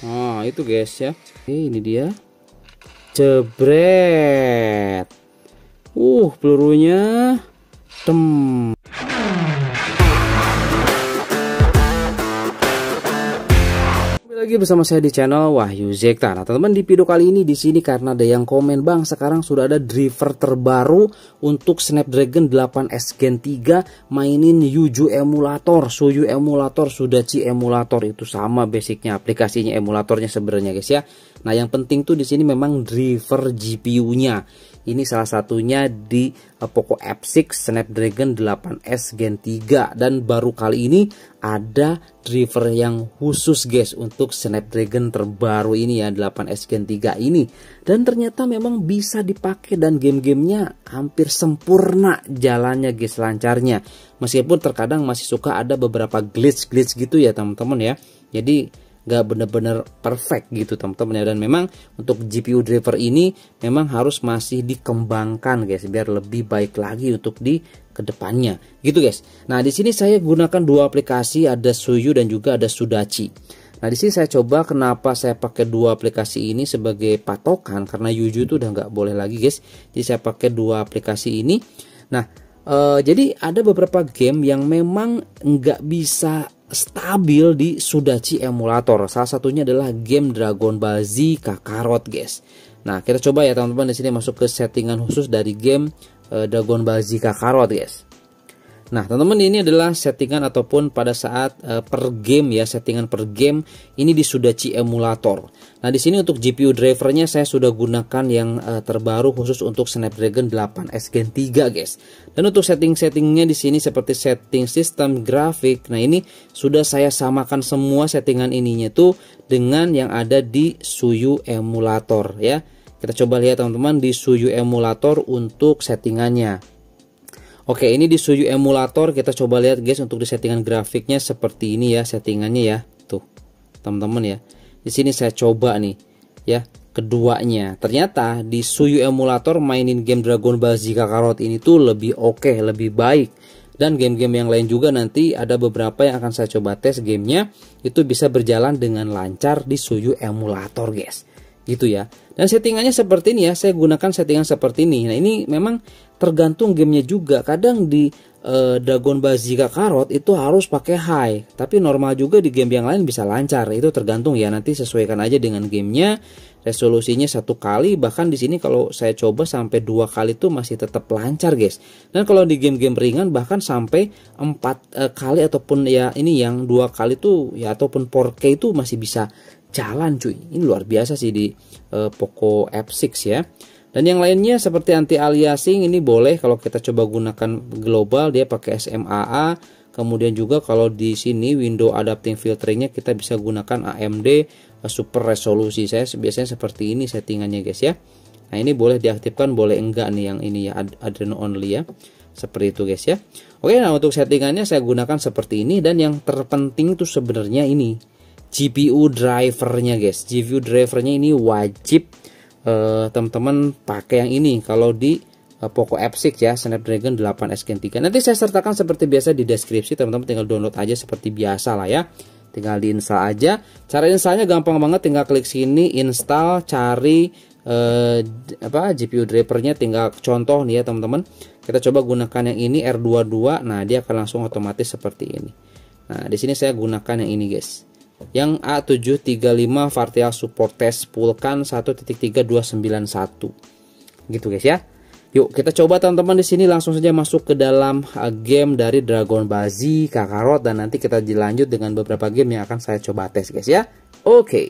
Nah, itu guys ya. Oke, ini dia. Jebret. Uh, pelurunya tem. lagi bersama saya di channel Wahyu Zekta. Nah, teman-teman di video kali ini di sini karena ada yang komen, "Bang, sekarang sudah ada driver terbaru untuk Snapdragon 8S Gen 3, mainin Yuju emulator, Suyu emulator, Sudachi emulator." Itu sama basicnya aplikasinya emulatornya sebenarnya, guys ya. Nah, yang penting tuh di sini memang driver GPU-nya. Ini salah satunya di eh, Poco F6 Snapdragon 8S Gen 3 dan baru kali ini ada driver yang khusus guys untuk Snapdragon terbaru ini ya 8S Gen 3 ini dan ternyata memang bisa dipakai dan game-gamenya hampir sempurna jalannya guys lancarnya meskipun terkadang masih suka ada beberapa glitch-glitch gitu ya teman-teman ya jadi nggak bener-bener perfect gitu teman-teman ya dan memang untuk GPU driver ini memang harus masih dikembangkan guys biar lebih baik lagi untuk di kedepannya gitu guys nah di sini saya gunakan dua aplikasi ada Suyu dan juga ada Sudachi Nah di sini saya coba kenapa saya pakai dua aplikasi ini sebagai patokan karena Yuju itu udah nggak boleh lagi guys. Jadi saya pakai dua aplikasi ini. Nah Uh, jadi ada beberapa game yang memang nggak bisa stabil di Sudachi emulator. Salah satunya adalah game Dragon Ball Z Kakarot, guys. Nah, kita coba ya teman-teman di sini masuk ke settingan khusus dari game eh, Dragon Ball Z Kakarot, guys. Nah, teman-teman ini adalah settingan ataupun pada saat e, per game ya, settingan per game ini di Sudachi emulator. Nah, di sini untuk GPU drivernya saya sudah gunakan yang e, terbaru khusus untuk Snapdragon 8S Gen 3, guys. Dan untuk setting-settingnya di sini seperti setting sistem grafik. Nah, ini sudah saya samakan semua settingan ininya tuh dengan yang ada di Suyu emulator ya. Kita coba lihat teman-teman di Suyu emulator untuk settingannya. Oke, ini di Suyu emulator kita coba lihat guys untuk di settingan grafiknya seperti ini ya, settingannya ya. Tuh. Teman-teman ya. Di sini saya coba nih ya keduanya. Ternyata di Suyu emulator mainin game Dragon Ball Z Kakarot ini tuh lebih oke, okay, lebih baik. Dan game-game yang lain juga nanti ada beberapa yang akan saya coba tes gamenya itu bisa berjalan dengan lancar di Suyu emulator guys gitu ya. Dan settingannya seperti ini ya, saya gunakan settingan seperti ini. Nah ini memang tergantung gamenya juga kadang di uh, eh, Dragon Ball Z Kakarot itu harus pakai high tapi normal juga di game yang lain bisa lancar itu tergantung ya nanti sesuaikan aja dengan gamenya resolusinya satu kali bahkan di sini kalau saya coba sampai dua kali itu masih tetap lancar guys dan kalau di game-game ringan bahkan sampai empat uh, kali ataupun ya ini yang dua kali itu ya ataupun 4K itu masih bisa jalan cuy ini luar biasa sih di uh, Poco F6 ya dan yang lainnya seperti anti aliasing ini boleh kalau kita coba gunakan global dia pakai SMAA. Kemudian juga kalau di sini window adapting filteringnya kita bisa gunakan AMD eh, super resolusi. Saya biasanya seperti ini settingannya guys ya. Nah ini boleh diaktifkan boleh enggak nih yang ini ya Adreno only ya. Seperti itu guys ya. Oke nah untuk settingannya saya gunakan seperti ini dan yang terpenting itu sebenarnya ini GPU drivernya guys. GPU drivernya ini wajib Eh, teman-teman pakai yang ini kalau di eh, Poco F6 ya Snapdragon 8 S Gen 3 nanti saya sertakan seperti biasa di deskripsi teman-teman tinggal download aja seperti biasa lah ya tinggal diinstal aja cara installnya gampang banget tinggal klik sini install cari eh, apa GPU drivernya tinggal contoh nih ya teman-teman kita coba gunakan yang ini R22 nah dia akan langsung otomatis seperti ini nah di sini saya gunakan yang ini guys yang A735 Vartial support test Pulkan 1.3291 gitu guys ya yuk kita coba teman-teman di sini langsung saja masuk ke dalam uh, game dari Dragon Bazi Kakarot dan nanti kita dilanjut dengan beberapa game yang akan saya coba tes guys ya oke okay.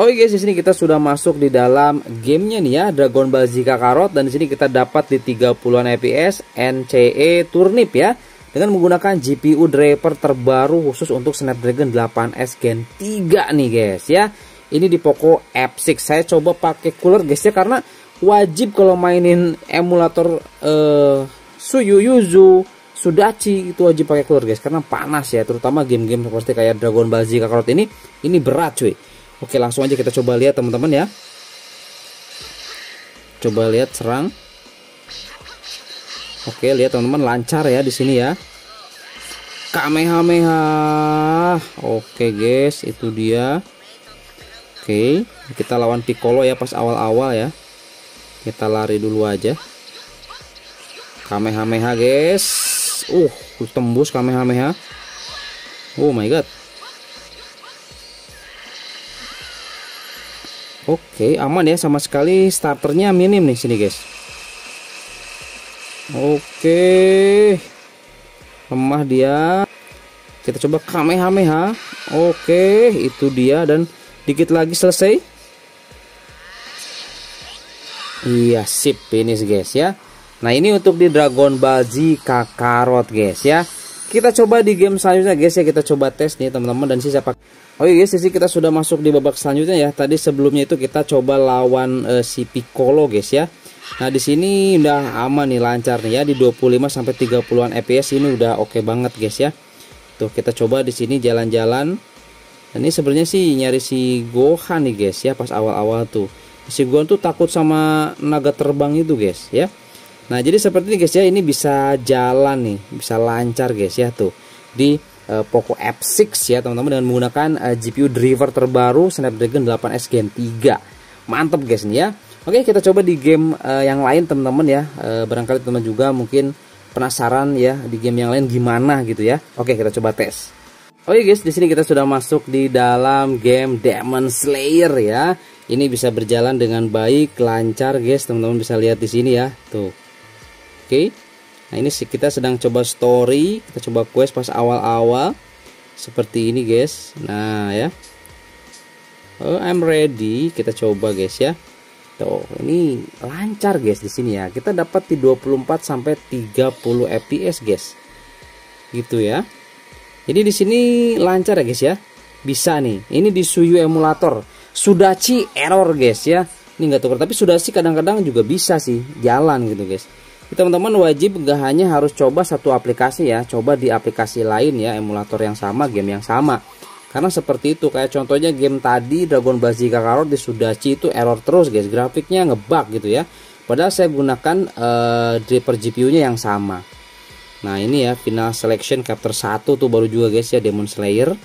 Oke okay guys, di sini kita sudah masuk di dalam gamenya nih ya, Dragon Bazi Kakarot dan di sini kita dapat di 30-an FPS NCE Turnip ya dengan menggunakan GPU driver terbaru khusus untuk Snapdragon 8S Gen 3 nih guys ya. Ini di Poco F6. Saya coba pakai cooler guys ya karena wajib kalau mainin emulator uh, Suyu Yuzu Sudachi itu wajib pakai cooler guys karena panas ya terutama game-game seperti kayak Dragon Ball Z Kakarot ini ini berat cuy. Oke langsung aja kita coba lihat teman-teman ya. Coba lihat serang. Oke, lihat teman-teman lancar ya di sini ya. Kamehameha. Oke, guys, itu dia. Oke, kita lawan Piccolo ya pas awal-awal ya. Kita lari dulu aja. Kamehameha, guys. Uh, tembus Kamehameha. Oh my god. Oke, aman ya sama sekali starternya minim nih sini, guys oke lemah dia kita coba kamehameha oke itu dia dan dikit lagi selesai iya sip finish guys ya nah ini untuk di Dragon Ball Z Kakarot guys ya kita coba di game selanjutnya guys ya kita coba tes nih teman-teman dan siapa? Oke oh guys iya, sisi kita sudah masuk di babak selanjutnya ya tadi sebelumnya itu kita coba lawan uh, si Piccolo guys ya Nah di sini udah aman nih lancar nih ya di 25 sampai 30-an fps ini udah oke okay banget guys ya. Tuh kita coba di sini jalan-jalan. Nah, ini sebenarnya sih nyari si Gohan nih guys ya pas awal-awal tuh. Si Gohan tuh takut sama naga terbang itu guys ya. Nah jadi seperti ini guys ya ini bisa jalan nih bisa lancar guys ya tuh di uh, Poco F6 ya teman-teman dengan menggunakan uh, eh, GPU driver terbaru Snapdragon 8S Gen 3. Mantap guys nih ya. Oke, kita coba di game uh, yang lain teman-teman ya. Uh, barangkali teman juga mungkin penasaran ya di game yang lain gimana gitu ya. Oke, kita coba tes. Oke guys, di sini kita sudah masuk di dalam game Demon Slayer ya. Ini bisa berjalan dengan baik, lancar guys. Teman-teman bisa lihat di sini ya. Tuh. Oke. Nah, ini kita sedang coba story, kita coba quest pas awal-awal. Seperti ini guys. Nah, ya. Oh, I'm ready. Kita coba guys ya. Tuh, ini lancar guys di sini ya. Kita dapat di 24 sampai 30 fps guys. Gitu ya. Jadi di sini lancar ya guys ya. Bisa nih. Ini di Suyu emulator. Sudachi error guys ya. Ini nggak tuker tapi sudah si kadang-kadang juga bisa sih jalan gitu guys. Teman-teman wajib gak hanya harus coba satu aplikasi ya, coba di aplikasi lain ya, emulator yang sama, game yang sama karena seperti itu kayak contohnya game tadi Dragon Ball Z Kakarot di Sudachi itu error terus guys grafiknya ngebug gitu ya padahal saya gunakan uh, eh, driver GPU nya yang sama nah ini ya final selection chapter 1 tuh baru juga guys ya Demon Slayer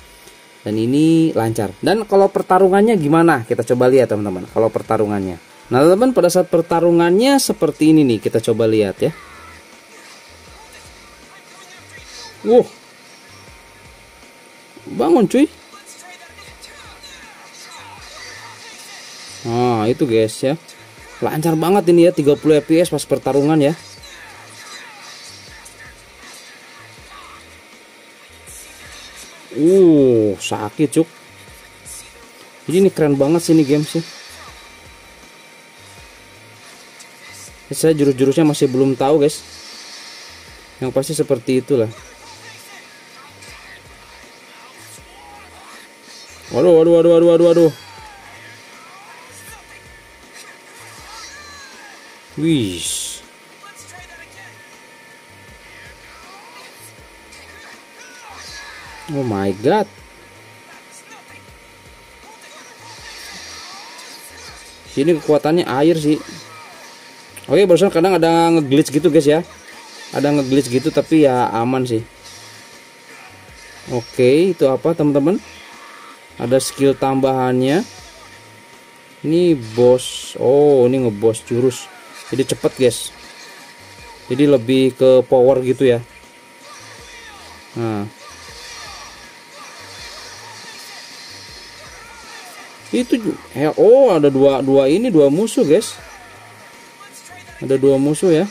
dan ini lancar dan kalau pertarungannya gimana kita coba lihat teman-teman kalau pertarungannya nah teman-teman pada saat pertarungannya seperti ini nih kita coba lihat ya Wow, bangun cuy nah itu guys ya lancar banget ini ya 30 fps pas pertarungan ya uh sakit cuk ini keren banget sih ini game sih ya. saya jurus-jurusnya masih belum tahu guys yang pasti seperti itulah Waduh, waduh, waduh, waduh, waduh, waduh. Wih. Oh my god. Sini kekuatannya air sih. Oke, barusan kadang ada ngeglitch gitu guys ya. Ada ngeglitch gitu tapi ya aman sih. Oke, itu apa teman-teman? ada skill tambahannya ini bos oh ini ngebos jurus jadi cepet guys jadi lebih ke power gitu ya nah itu juga oh ada dua dua ini dua musuh guys ada dua musuh ya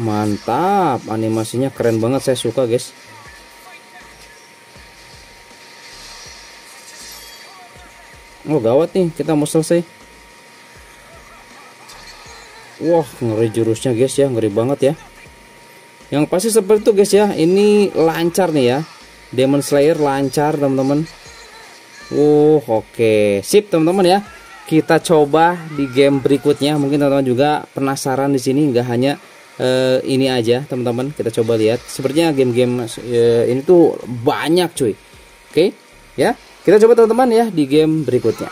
mantap animasinya keren banget saya suka guys Oh gawat nih kita mau selesai Wah ngeri jurusnya guys ya ngeri banget ya Yang pasti seperti itu guys ya Ini lancar nih ya Demon Slayer lancar teman-teman Uh oke okay. sip teman-teman ya Kita coba di game berikutnya Mungkin teman-teman juga penasaran di sini nggak hanya Uh, ini aja teman-teman kita coba lihat sepertinya game-game uh, ini tuh banyak cuy oke okay? ya yeah? Kita coba teman-teman ya di game berikutnya.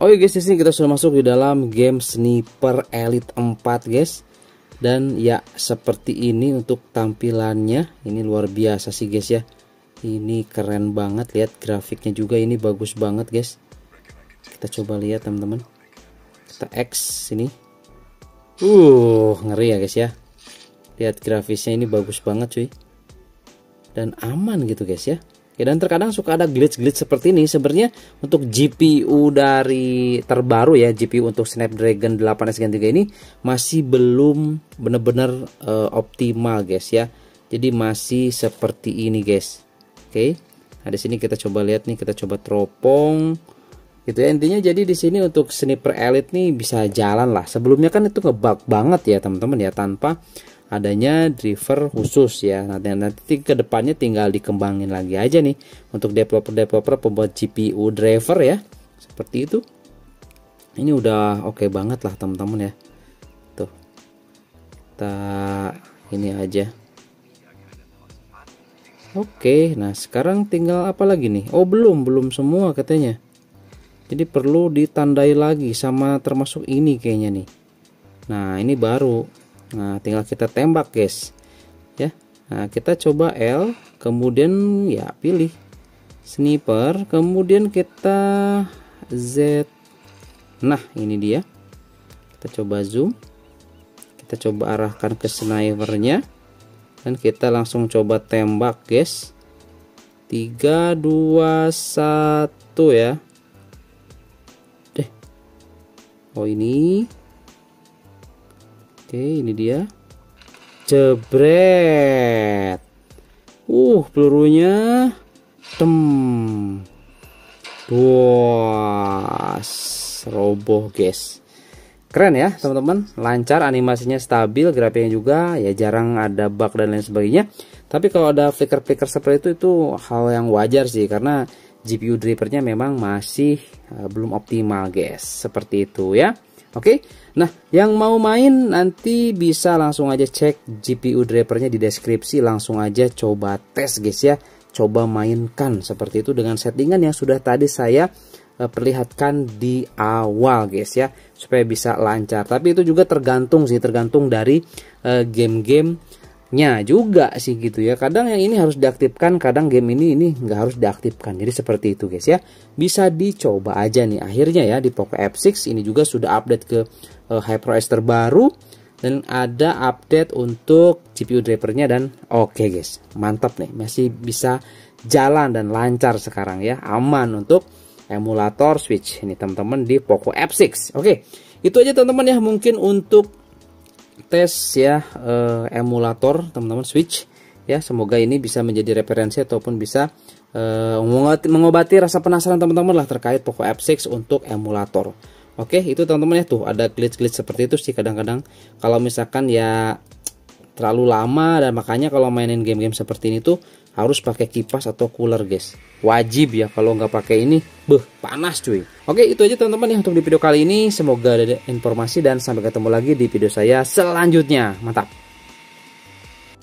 Oke oh, iya, guys, di sini kita sudah masuk di dalam game Sniper Elite 4 guys. Dan ya seperti ini untuk tampilannya, ini luar biasa sih guys ya. Ini keren banget, lihat grafiknya juga ini bagus banget guys. Kita coba lihat teman-teman. Kita X sini. Uh, ngeri ya guys ya. Lihat grafisnya ini bagus banget cuy. Dan aman gitu guys ya. Ya, dan terkadang suka ada glitch-glitch seperti ini. Sebenarnya untuk GPU dari terbaru ya, GPU untuk Snapdragon 8 Gen 3 ini masih belum benar-benar uh, optimal, guys ya. Jadi masih seperti ini, guys. Oke. Okay. Nah, di sini kita coba lihat nih, kita coba teropong gitu ya intinya jadi di sini untuk sniper elite nih bisa jalan lah sebelumnya kan itu ngebug banget ya teman-teman ya tanpa adanya driver khusus ya nah, nanti nanti kedepannya tinggal dikembangin lagi aja nih untuk developer developer pembuat GPU driver ya seperti itu ini udah oke okay banget lah teman-teman ya tuh kita ini aja oke okay, nah sekarang tinggal apa lagi nih oh belum belum semua katanya jadi perlu ditandai lagi sama termasuk ini kayaknya nih nah ini baru Nah, tinggal kita tembak, guys. Ya. Nah, kita coba L, kemudian ya pilih sniper, kemudian kita Z. Nah, ini dia. Kita coba zoom. Kita coba arahkan ke snipernya dan kita langsung coba tembak, guys. 3 2 1 ya. Deh. Oh, ini Oke, ini dia. Jebret. Uh, pelurunya tem. Duas, roboh, guys. Keren ya, teman-teman. Lancar animasinya stabil, grafiknya juga ya jarang ada bug dan lain sebagainya. Tapi kalau ada flicker-flicker seperti itu itu hal yang wajar sih karena GPU drivernya memang masih eh, belum optimal, guys. Seperti itu ya. Oke, okay? nah yang mau main nanti bisa langsung aja cek GPU drivernya di deskripsi, langsung aja coba tes guys ya, coba mainkan seperti itu dengan settingan yang sudah tadi saya eh, perlihatkan di awal guys ya, supaya bisa lancar. Tapi itu juga tergantung sih, tergantung dari eh, game-game uh, game -game nya juga sih gitu ya kadang yang ini harus diaktifkan kadang game ini ini nggak harus diaktifkan jadi seperti itu guys ya bisa dicoba aja nih akhirnya ya di Poco F6 ini juga sudah update ke uh, HyperOS terbaru dan ada update untuk GPU drivernya dan oke okay guys mantap nih masih bisa jalan dan lancar sekarang ya aman untuk emulator switch ini teman-teman di Poco F6 oke okay. itu aja teman-teman ya mungkin untuk tes ya uh, emulator teman-teman switch ya semoga ini bisa menjadi referensi ataupun bisa uh, mengobati, rasa penasaran teman-teman lah terkait Poco F6 untuk emulator oke itu teman-teman ya tuh ada glitch-glitch seperti itu sih kadang-kadang kalau misalkan ya terlalu lama dan makanya kalau mainin game-game seperti ini tuh harus pakai kipas atau cooler guys wajib ya kalau nggak pakai ini beh panas cuy oke itu aja teman-teman ya untuk di video kali ini semoga ada informasi dan sampai ketemu lagi di video saya selanjutnya mantap